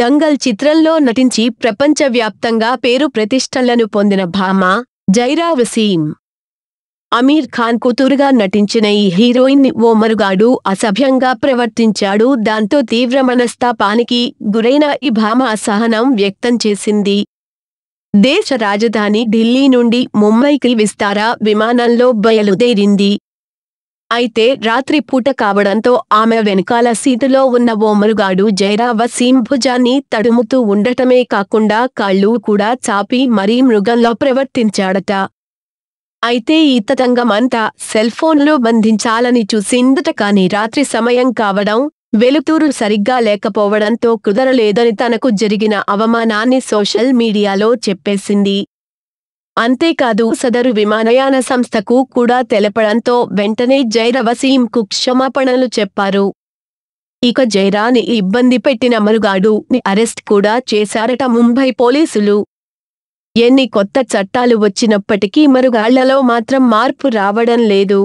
దంగల్ చిత్రంలో నటించి ప్రపంచవ్యాప్తంగా పేరు ప్రతిష్టలను పొందిన భామ జైరా వసీం అమీర్ ఖాన్ కూతురుగా నటించిన ఈ హీరోయిన్ ఓ మరుగాడు అసభ్యంగా ప్రవర్తించాడు దాంతో తీవ్ర మనస్తాపానికి గురైన ఈ భామ అసహనం వ్యక్తం చేసింది దేశ రాజధాని ఢిల్లీ నుండి ముంబైకి విస్తారా విమానంలో బయలుదేరింది అయితే రాత్రి పూట కావడంతో ఆమె వెనకాల సీటులో ఉన్న ఓమరుగాడు జైరావ భుజాన్ని తడుముతూ ఉండటమే కాకుండా కాళ్ళు కూడా చాపి మరీ మృగంలో ప్రవర్తించాడట అయితే ఈ తతంగమంతా సెల్ఫోన్లో బంధించాలని చూసిందట కాని రాత్రి సమయం కావడం వెలుతూరు సరిగ్గా లేకపోవడంతో కుదరలేదని తనకు జరిగిన అవమానాన్ని సోషల్ మీడియాలో చెప్పేసింది అంతేకాదు సదరు విమానయాన సంస్థకు కూడా తెలపడంతో వెంటనే జైరవసీంకు క్షమాపణలు చెప్పారు ఇక జైరాని ఇబ్బంది పెట్టిన మరుగాడు అరెస్ట్ కూడా చేశారట ముంబై పోలీసులు ఎన్ని కొత్త చట్టాలు వచ్చినప్పటికీ మరుగాళ్లలో మాత్రం మార్పు రావడం లేదు